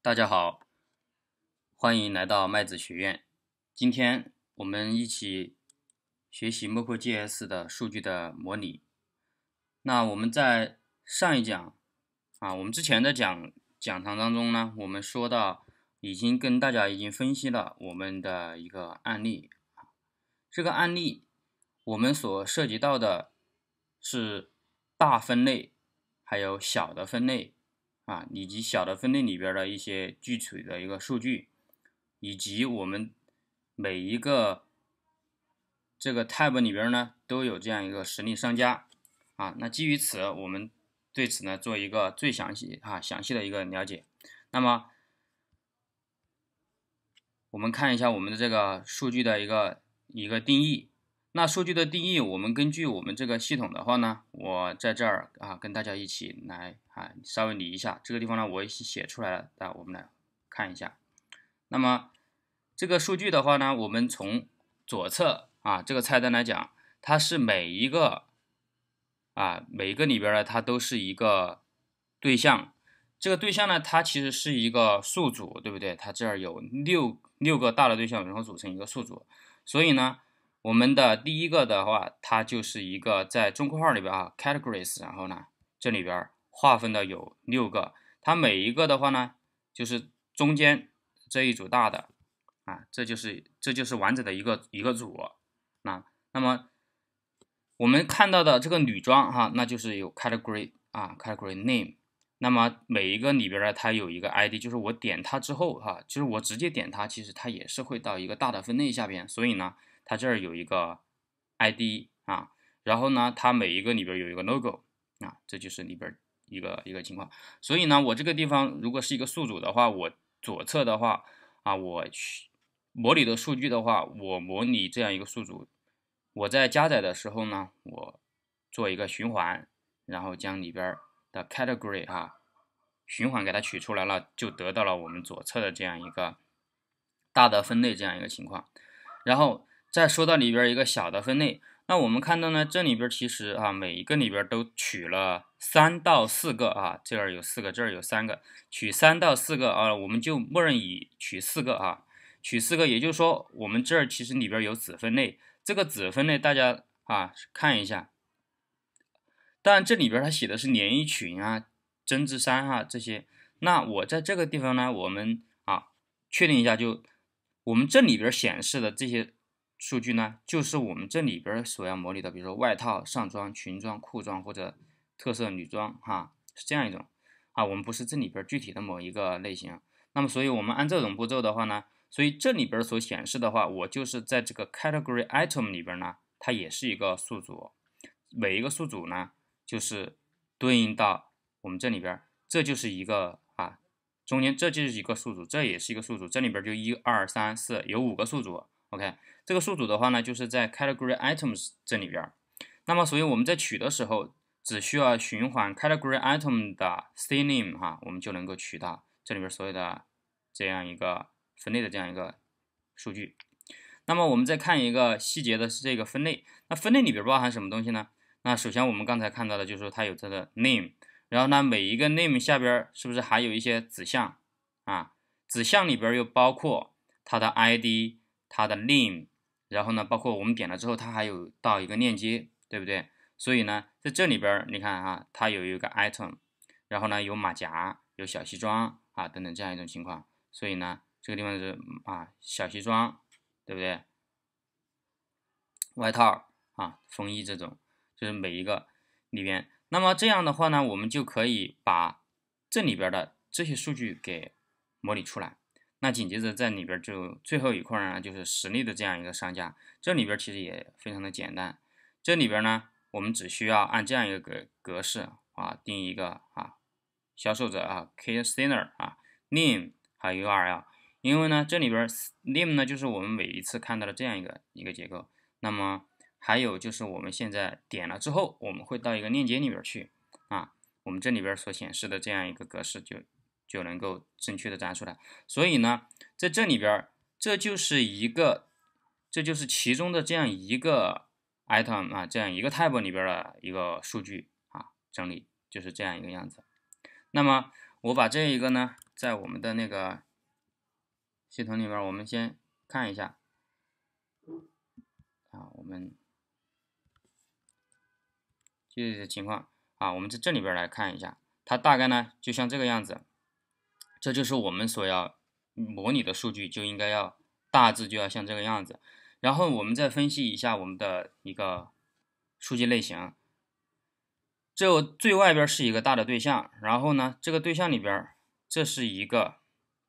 大家好，欢迎来到麦子学院。今天我们一起学习 m c o g s 的数据的模拟。那我们在上一讲啊，我们之前的讲讲堂当中呢，我们说到已经跟大家已经分析了我们的一个案例。这个案例我们所涉及到的是大分类，还有小的分类。啊，以及小的分类里边的一些具体的一个数据，以及我们每一个这个 t a b 里边呢，都有这样一个实例商家啊。那基于此，我们对此呢做一个最详细啊详细的一个了解。那么，我们看一下我们的这个数据的一个一个定义。那数据的定义，我们根据我们这个系统的话呢，我在这儿啊跟大家一起来。啊，稍微理一下这个地方呢，我也写出来了。那我们来看一下。那么这个数据的话呢，我们从左侧啊这个菜单来讲，它是每一个啊每一个里边呢，它都是一个对象。这个对象呢，它其实是一个数组，对不对？它这儿有六六个大的对象，然后组成一个数组。所以呢，我们的第一个的话，它就是一个在中括号里边啊，categories，然后呢这里边。划分的有六个，它每一个的话呢，就是中间这一组大的啊，这就是这就是完整的一个一个组。那那么我们看到的这个女装哈，那就是有 category 啊，category name。那么每一个里边呢，它有一个 ID，就是我点它之后哈，就是我直接点它，其实它也是会到一个大的分类下边。所以呢，它这儿有一个 ID 啊，然后呢，它每一个里边有一个 logo 啊，这就是里边。一个一个情况，所以呢，我这个地方如果是一个数组的话，我左侧的话啊，我去模拟的数据的话，我模拟这样一个数组，我在加载的时候呢，我做一个循环，然后将里边的 category 哈循环给它取出来了，就得到了我们左侧的这样一个大的分类这样一个情况，然后再说到里边一个小的分类。那我们看到呢，这里边其实啊，每一个里边都取了三到四个啊，这儿有四个，这儿有三个，取三到四个啊，我们就默认以取四个啊，取四个，也就是说我们这儿其实里边有子分类，这个子分类大家啊看一下，但这里边它写的是连衣裙啊、针织衫啊这些，那我在这个地方呢，我们啊确定一下，就我们这里边显示的这些。数据呢，就是我们这里边所要模拟的，比如说外套、上装、裙装、裤装或者特色女装，哈，是这样一种啊。我们不是这里边具体的某一个类型。那么，所以我们按这种步骤的话呢，所以这里边所显示的话，我就是在这个 category item 里边呢，它也是一个数组，每一个数组呢，就是对应到我们这里边，这就是一个啊，中间这就是一个数组，这也是一个数组，这里边就一二三四有五个数组，OK。这个数组的话呢，就是在 category items 这里边那么，所以我们在取的时候，只需要循环 category item 的 c name 哈，我们就能够取到这里边所有的这样一个分类的这样一个数据。那么，我们再看一个细节的是这个分类，那分类里边包含什么东西呢？那首先我们刚才看到的就是它有它的 name，然后呢，每一个 name 下边是不是还有一些子项啊？子项里边又包括它的 id、它的 name。然后呢，包括我们点了之后，它还有到一个链接，对不对？所以呢，在这里边，你看啊，它有一个 item，然后呢，有马甲，有小西装啊，等等这样一种情况。所以呢，这个地方是啊，小西装，对不对？外套啊，风衣这种，就是每一个里边。那么这样的话呢，我们就可以把这里边的这些数据给模拟出来。那紧接着在里边就最后一块儿呢，就是实力的这样一个商家，这里边其实也非常的简单，这里边呢我们只需要按这样一个格格式啊，定一个啊，销售者啊 k e y center 啊，name 还有 url，因为呢这里边 name 呢就是我们每一次看到的这样一个一个结构，那么还有就是我们现在点了之后，我们会到一个链接里边去啊，我们这里边所显示的这样一个格式就。就能够正确的展示出来，所以呢，在这里边这就是一个，这就是其中的这样一个 item 啊，这样一个 type 里边的一个数据啊，整理就是这样一个样子。那么我把这一个呢，在我们的那个系统里边，我们先看一下啊，我们具体的情况啊，我们在这里边来看一下，它大概呢就像这个样子。这就是我们所要模拟的数据，就应该要大致就要像这个样子。然后我们再分析一下我们的一个数据类型。这最外边是一个大的对象，然后呢，这个对象里边这是一个，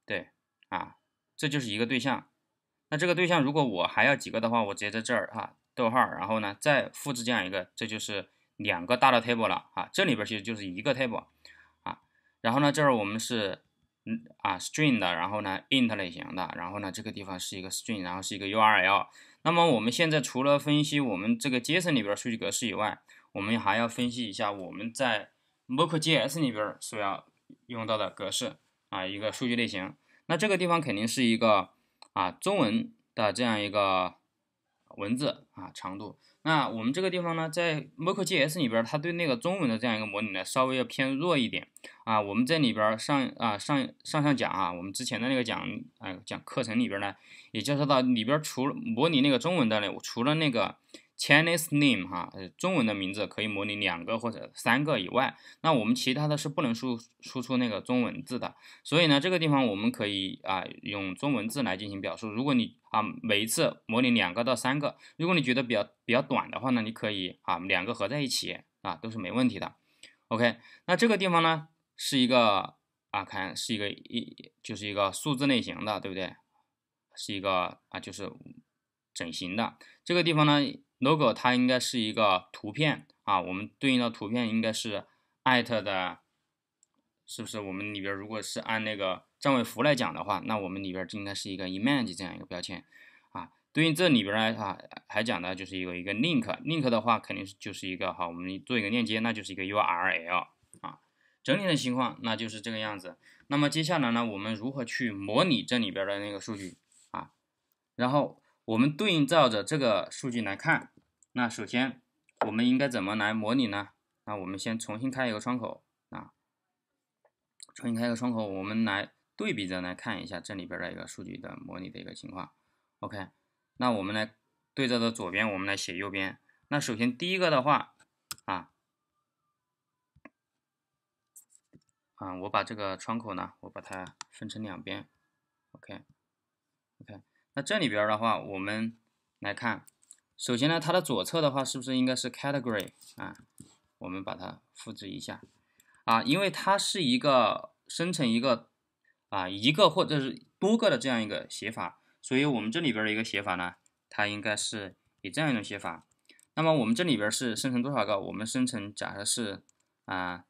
对啊，这就是一个对象。那这个对象如果我还要几个的话，我直接在这儿啊，逗号，然后呢再复制这样一个，这就是两个大的 table 了啊。这里边其实就是一个 table 啊。然后呢，这儿我们是。嗯啊，string 的，然后呢 int 类型的，然后呢这个地方是一个 string，然后是一个 URL。那么我们现在除了分析我们这个 JSON 里边数据格式以外，我们还要分析一下我们在 mock JS 里边所要用到的格式啊，一个数据类型。那这个地方肯定是一个啊中文的这样一个文字啊，长度。那我们这个地方呢，在 Mock j s 里边，它对那个中文的这样一个模拟呢，稍微要偏弱一点啊。我们这里边上啊上上上讲啊，我们之前的那个讲啊讲课程里边呢，也介绍到里边除模拟那个中文的呢，除了那个。Chinese name 哈，中文的名字可以模拟两个或者三个以外，那我们其他的是不能输输出那个中文字的。所以呢，这个地方我们可以啊用中文字来进行表述。如果你啊每一次模拟两个到三个，如果你觉得比较比较短的话呢，你可以啊两个合在一起啊都是没问题的。OK，那这个地方呢是一个啊看是一个一就是一个数字类型的，对不对？是一个啊就是整形的，这个地方呢。logo 它应该是一个图片啊，我们对应的图片应该是艾特的，是不是？我们里边如果是按那个占位符来讲的话，那我们里边就应该是一个 image 这样一个标签啊。对于这里边啊，还讲的就是有一个 link，link 的话肯定是就是一个哈，我们做一个链接，那就是一个 URL 啊。整体的情况那就是这个样子。那么接下来呢，我们如何去模拟这里边的那个数据啊？然后。我们对应照着这个数据来看，那首先我们应该怎么来模拟呢？那我们先重新开一个窗口啊，重新开一个窗口，我们来对比着来看一下这里边的一个数据的模拟的一个情况。OK，那我们来对照着左边，我们来写右边。那首先第一个的话啊啊，我把这个窗口呢，我把它分成两边。OK，OK。在这里边的话，我们来看，首先呢，它的左侧的话，是不是应该是 category 啊？我们把它复制一下啊，因为它是一个生成一个啊一个或者是多个的这样一个写法，所以我们这里边的一个写法呢，它应该是以这样一种写法。那么我们这里边是生成多少个？我们生成，假设是啊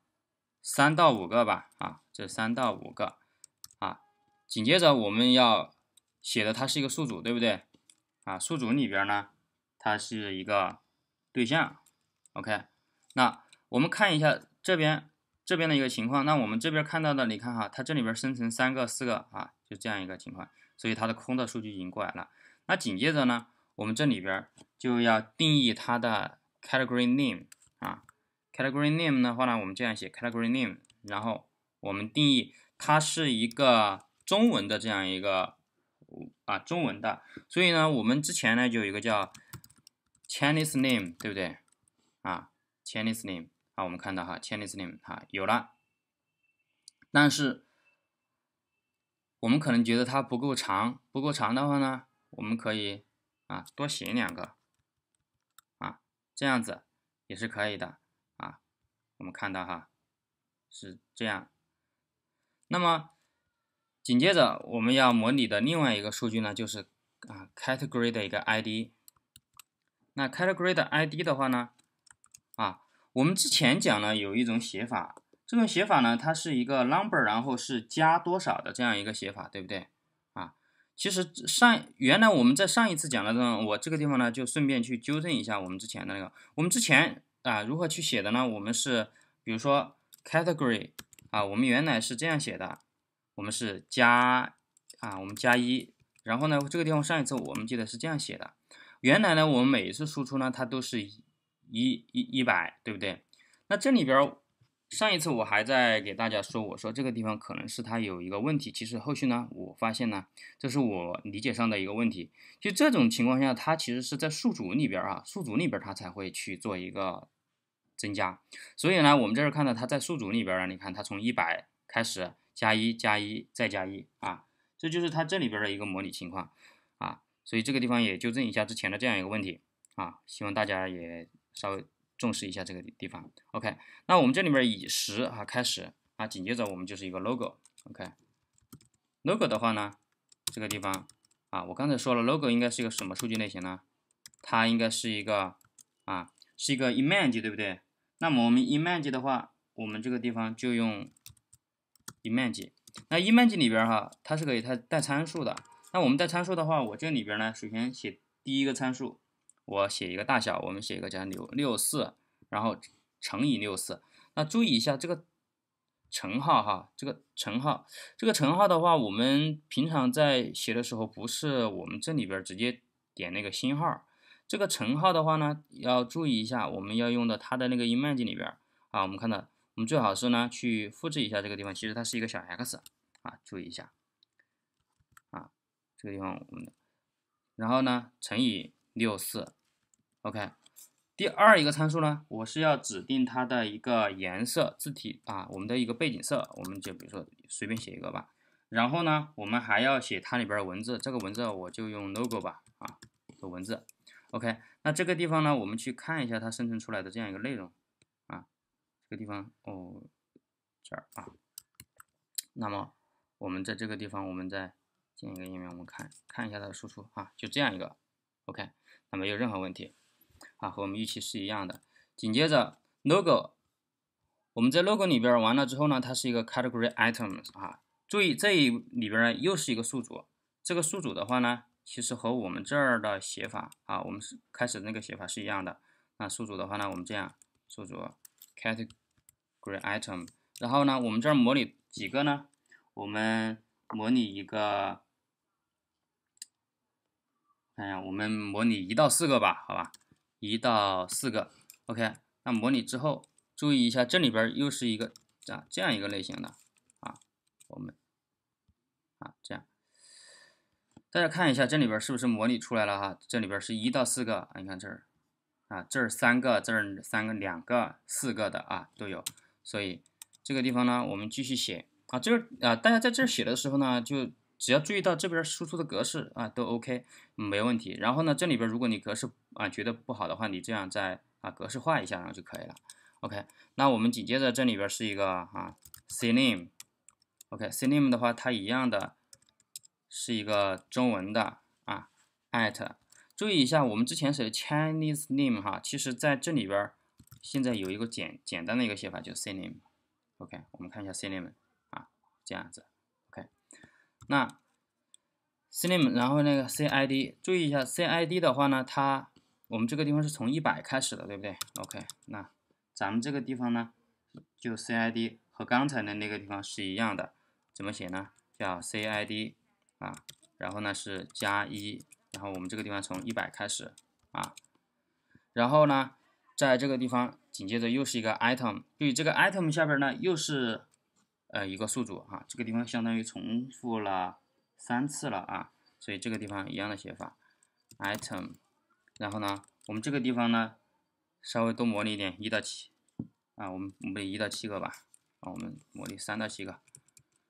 三到五个吧，啊，这三到五个啊，紧接着我们要。写的它是一个数组，对不对？啊，数组里边呢，它是一个对象。OK，那我们看一下这边这边的一个情况。那我们这边看到的，你看哈，它这里边生成三个、四个啊，就这样一个情况。所以它的空的数据已经过来了。那紧接着呢，我们这里边就要定义它的 category name 啊，category name 的话呢，我们这样写 category name，然后我们定义它是一个中文的这样一个。啊，中文的，所以呢，我们之前呢就有一个叫 Chinese name，对不对？啊，Chinese name，啊，我们看到哈，Chinese name，啊，有了。但是我们可能觉得它不够长，不够长的话呢，我们可以啊多写两个，啊，这样子也是可以的啊。我们看到哈是这样，那么。紧接着我们要模拟的另外一个数据呢，就是啊 category 的一个 ID。那 category 的 ID 的话呢，啊，我们之前讲呢有一种写法，这种写法呢它是一个 number，然后是加多少的这样一个写法，对不对？啊，其实上原来我们在上一次讲的候，我这个地方呢就顺便去纠正一下我们之前的那个。我们之前啊如何去写的呢？我们是比如说 category 啊，我们原来是这样写的。我们是加啊，我们加一，然后呢，这个地方上一次我们记得是这样写的。原来呢，我们每一次输出呢，它都是一一一百，对不对？那这里边上一次我还在给大家说，我说这个地方可能是它有一个问题。其实后续呢，我发现呢，这是我理解上的一个问题。就这种情况下，它其实是在数组里边啊，数组里边它才会去做一个增加。所以呢，我们这儿看到它在数组里边啊，你看它从一百开始。加一加一再加一啊，这就是它这里边的一个模拟情况啊，所以这个地方也纠正一下之前的这样一个问题啊，希望大家也稍微重视一下这个地方。OK，那我们这里面以十啊开始啊，紧接着我们就是一个 logo。OK，logo 的话呢，这个地方啊，我刚才说了，logo 应该是一个什么数据类型呢？它应该是一个啊，是一个 image，对不对？那么我们 image 的话，我们这个地方就用。image。那 image 里边哈，它是可以它带参数的。那我们带参数的话，我这里边呢，首先写第一个参数，我写一个大小，我们写一个叫六六四，然后乘以六四。那注意一下这个乘号哈，这个乘号，这个乘号的话，我们平常在写的时候，不是我们这里边直接点那个星号。这个乘号的话呢，要注意一下，我们要用到它的那个 image 里边啊，我们看到。我们最好是呢，去复制一下这个地方，其实它是一个小 X 啊，注意一下啊，这个地方我们，然后呢乘以六四，OK，第二一个参数呢，我是要指定它的一个颜色、字体啊，我们的一个背景色，我们就比如说随便写一个吧，然后呢，我们还要写它里边的文字，这个文字我就用 logo 吧啊，的文字，OK，那这个地方呢，我们去看一下它生成出来的这样一个内容。这个地方哦，这儿啊，那么我们在这个地方，我们再建一个页面，我们看，看一下它的输出啊，就这样一个，OK，那没有任何问题啊，和我们预期是一样的。紧接着 logo，我们在 logo 里边完了之后呢，它是一个 category items 啊，注意这里边又是一个数组，这个数组的话呢，其实和我们这儿的写法啊，我们是开始那个写法是一样的。那数组的话呢，我们这样数组 category item，然后呢，我们这儿模拟几个呢？我们模拟一个，哎呀，我们模拟一到四个吧，好吧，一到四个，OK。那模拟之后，注意一下这里边又是一个啊这样一个类型的啊，我们啊这样，大家看一下这里边是不是模拟出来了哈？这里边是一到四个，你看这儿啊，这儿三个，这儿三个，两个，四个的啊都有。所以这个地方呢，我们继续写啊，这个啊，大家在这儿写的时候呢，就只要注意到这边输出的格式啊，都 OK，没问题。然后呢，这里边如果你格式啊觉得不好的话，你这样再啊格式化一下，然后就可以了。OK，那我们紧接着这里边是一个啊，name，OK，name 的话，它一样的是一个中文的啊艾特，注意一下我们之前写的 Chinese name 哈，其实在这里边。现在有一个简简单的一个写法，就是 c_name，OK，我们看一下 c_name，啊，这样子，OK，那 c_name，然后那个 c_id，注意一下 c_id 的话呢，它我们这个地方是从一百开始的，对不对？OK，那咱们这个地方呢，就 c_id 和刚才的那个地方是一样的，怎么写呢？叫 c_id，啊，然后呢是加一，然后我们这个地方从一百开始，啊，然后呢。在这个地方，紧接着又是一个 item，对这个 item 下边呢，又是呃一个数组啊，这个地方相当于重复了三次了啊，所以这个地方一样的写法，item，然后呢，我们这个地方呢稍微多模拟一点一到七啊，我们模拟一到七个吧，啊，我们模拟三到七个，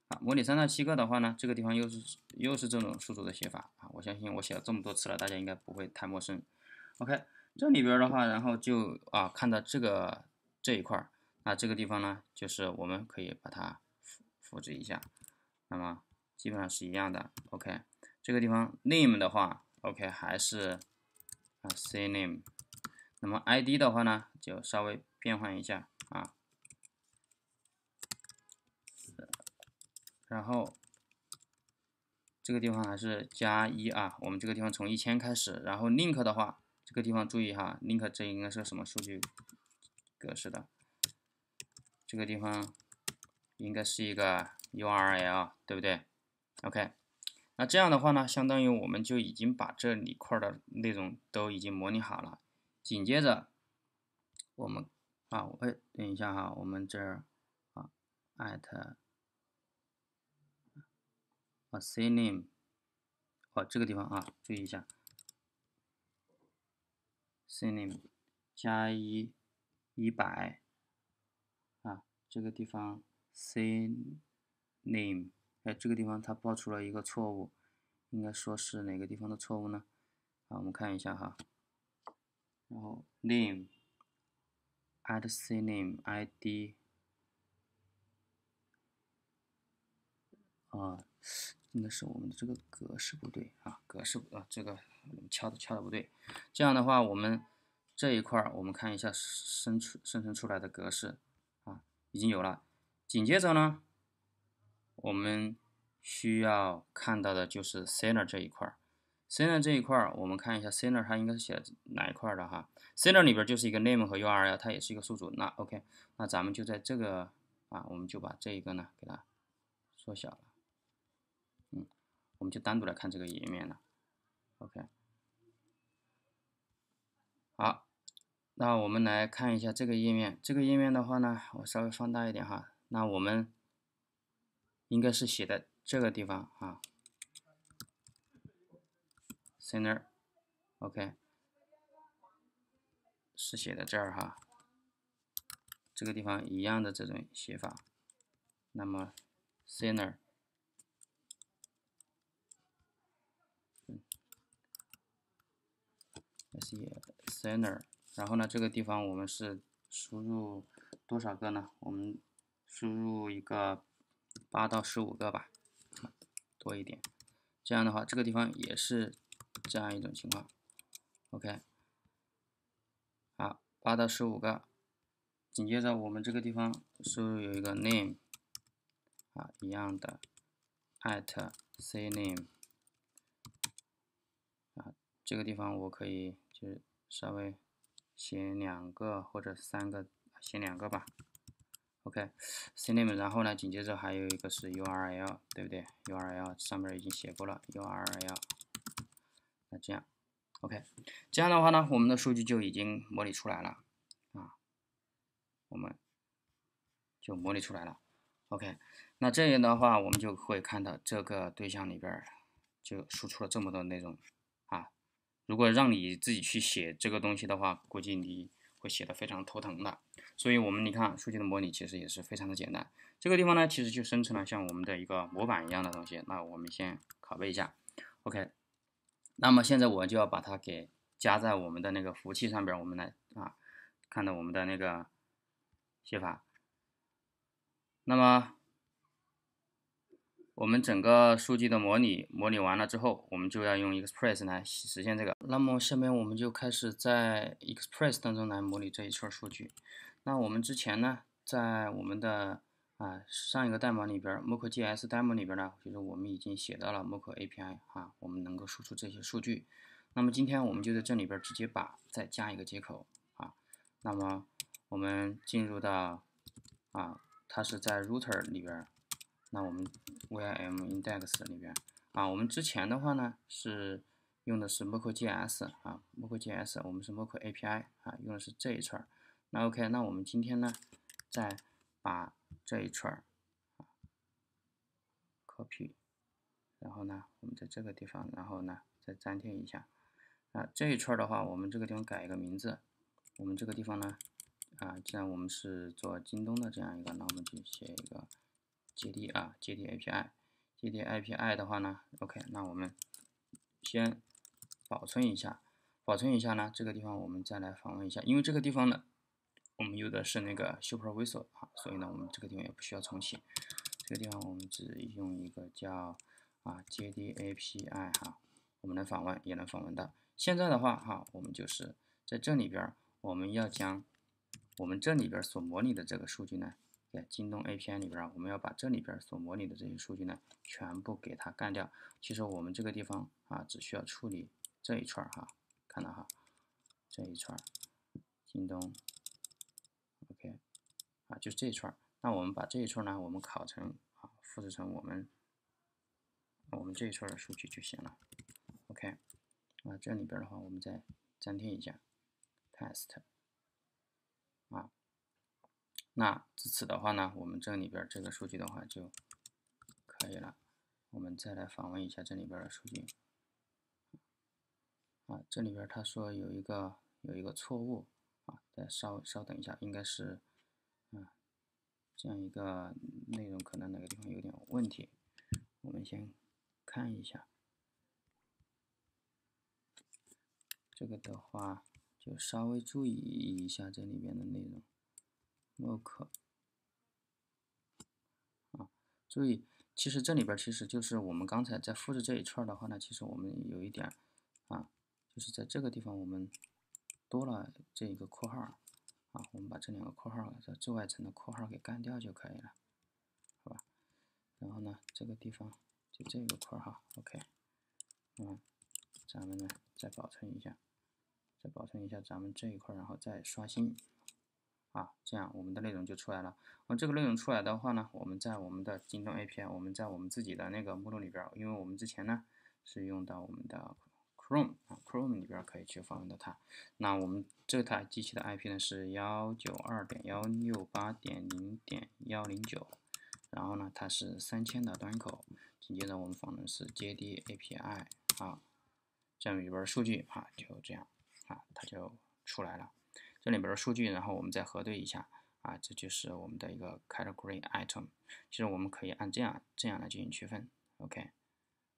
啊，模拟三到七个的话呢，这个地方又是又是这种数组的写法啊，我相信我写了这么多次了，大家应该不会太陌生，OK。这里边的话，然后就啊，看到这个这一块儿，那这个地方呢，就是我们可以把它复复制一下，那么基本上是一样的。OK，这个地方 name 的话，OK 还是啊 c name，那么 ID 的话呢，就稍微变换一下啊，然后这个地方还是加一啊，我们这个地方从一千开始，然后 link 的话。这个地方注意哈，link 这应该是什么数据格式的？这个地方应该是一个 URL，对不对？OK，那这样的话呢，相当于我们就已经把这里块的内容都已经模拟好了。紧接着，我们啊，哎，等一下哈，我们这儿啊，at，啊，c name，好，这个地方啊，注意一下。c i n a m 加一一百啊，这个地方 c i n a m 哎，这个地方它报出了一个错误，应该说是哪个地方的错误呢？啊，我们看一下哈，然后 name add c n a m id 啊，应该是我们的这个格式不对啊，格式啊这个。敲的敲的不对，这样的话，我们这一块儿，我们看一下生出生成出来的格式啊，已经有了。紧接着呢，我们需要看到的就是 center 这一块儿，center 这一块儿，我们看一下 center 它应该是写哪一块儿的哈？center 里边就是一个 name 和 URL，它也是一个数组。那 OK，那咱们就在这个啊，我们就把这一个呢给它缩小了，嗯，我们就单独来看这个页面了，OK。好，那我们来看一下这个页面。这个页面的话呢，我稍微放大一点哈。那我们应该是写的这个地方啊，center，OK，是写的这儿哈，这个地方一样的这种写法。那么，center。center，然后呢？这个地方我们是输入多少个呢？我们输入一个八到十五个吧，多一点。这样的话，这个地方也是这样一种情况。OK，好，八到十五个。紧接着我们这个地方输入有一个 name，啊，一样的，at say name。这个地方我可以就稍微写两个或者三个，写两个吧。OK，CName，然后呢，紧接着还有一个是 URL，对不对？URL 上面已经写过了，URL。那这样，OK，这样的话呢，我们的数据就已经模拟出来了啊，我们就模拟出来了。OK，那这样的话，我们就会看到这个对象里边就输出了这么多内容。如果让你自己去写这个东西的话，估计你会写的非常头疼的。所以，我们你看数据的模拟其实也是非常的简单。这个地方呢，其实就生成了像我们的一个模板一样的东西。那我们先拷贝一下，OK。那么现在我就要把它给加在我们的那个服务器上边。我们来啊，看到我们的那个写法。那么。我们整个数据的模拟，模拟完了之后，我们就要用 Express 来实现这个。那么，下面我们就开始在 Express 当中来模拟这一串数据。那我们之前呢，在我们的啊上一个代码里边，Mock GS Demo 里边呢，就是我们已经写到了 Mock API，啊，我们能够输出这些数据。那么今天我们就在这里边直接把再加一个接口啊。那么我们进入到啊，它是在 Router 里边。那我们 vim index 里边啊，我们之前的话呢是用的是 m o c o j s 啊，m o c o j s 我们是 m o c o API 啊，用的是这一串那 OK，那我们今天呢再把这一串啊 copy，然后呢我们在这个地方，然后呢再粘贴一下。啊，这一串的话，我们这个地方改一个名字。我们这个地方呢，啊，既然我们是做京东的这样一个，那我们就写一个。J D 啊，J D A P I，J D A P I 的话呢，O K，那我们先保存一下，保存一下呢，这个地方我们再来访问一下，因为这个地方呢，我们用的是那个 Super Visual 哈，所以呢，我们这个地方也不需要重启，这个地方我们只用一个叫啊 J D A P I 哈，我们能访问也能访问到。现在的话哈，我们就是在这里边，我们要将我们这里边所模拟的这个数据呢。在京东 API 里边啊，我们要把这里边所模拟的这些数据呢，全部给它干掉。其实我们这个地方啊，只需要处理这一串儿哈，看到哈，这一串儿，京东，OK，啊，就这一串儿。那我们把这一串儿呢，我们拷成啊，复制成我们我们这一串儿的数据就行了。OK，那这里边的话，我们再粘贴一下，Paste 啊。那至此的话呢，我们这里边这个数据的话就可以了。我们再来访问一下这里边的数据啊，这里边他说有一个有一个错误啊，再稍稍等一下，应该是嗯，这样一个内容可能哪个地方有点问题，我们先看一下这个的话就稍微注意一下这里边的内容。OK，啊，注意，其实这里边其实就是我们刚才在复制这一串的话呢，其实我们有一点啊，就是在这个地方我们多了这一个括号啊，我们把这两个括号这最外层的括号给干掉就可以了，好吧？然后呢，这个地方就这个块哈，OK，嗯，咱们呢再保存一下，再保存一下咱们这一块，然后再刷新。啊，这样我们的内容就出来了。那这个内容出来的话呢，我们在我们的京东 API，我们在我们自己的那个目录里边，因为我们之前呢是用到我们的 Chrome 啊，Chrome 里边可以去访问到它。那我们这台机器的 IP 呢是幺九二点幺六八点零点幺零九，然后呢它是三千的端口。紧接着我们访问是 JD API 啊，这样里边数据啊就这样啊，它就出来了。这里边的数据，然后我们再核对一下啊，这就是我们的一个 category item。其实我们可以按这样这样来进行区分，OK，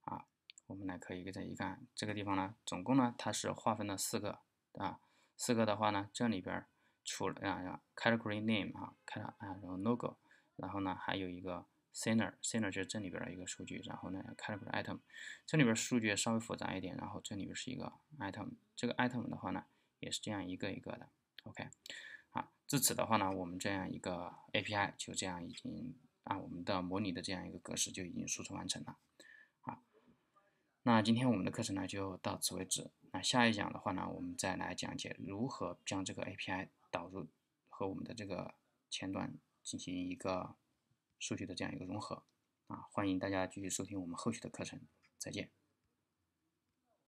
啊，我们来可以给它一看，这个地方呢，总共呢它是划分了四个啊，四个的话呢，这里边除了啊 category name 啊，开啊，然后 logo，然后呢还有一个 center，center 就是这里边的一个数据，然后呢 category item，这里边数据稍微复杂一点，然后这里边是一个 item，这个 item 的话呢，也是这样一个一个的。OK，啊，至此的话呢，我们这样一个 API 就这样已经啊，我们的模拟的这样一个格式就已经输出完成了，啊，那今天我们的课程呢就到此为止，那下一讲的话呢，我们再来讲解如何将这个 API 导入和我们的这个前端进行一个数据的这样一个融合，啊，欢迎大家继续收听我们后续的课程，再见。